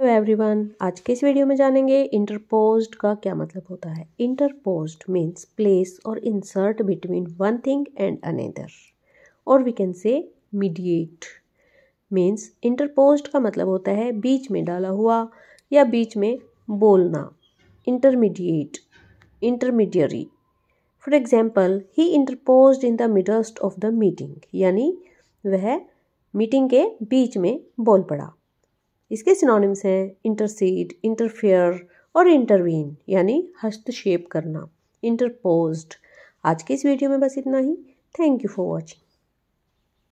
hello तो everyone आज के इस वीडियो में जानेंगे इंटरपोज्ड का क्या मतलब होता है इंटरपोज्ड मींस प्लेस और insert between one thing and another और we can say mediate means interposed का मतलब होता है बीच में डाला हुआ या बीच में बोलना intermediate intermediary for example he interpose in the midst of the meeting यानी वह मीटिंग के बीच में बोल पड़ा इसके सिनोनिम्स हैं इंटरसीड इंटरफेयर और इंटरवीन यानी हस्तक्षेप करना इंटरपोज्ड आज के इस वीडियो में बस इतना ही थैंक यू फॉर वॉचिंग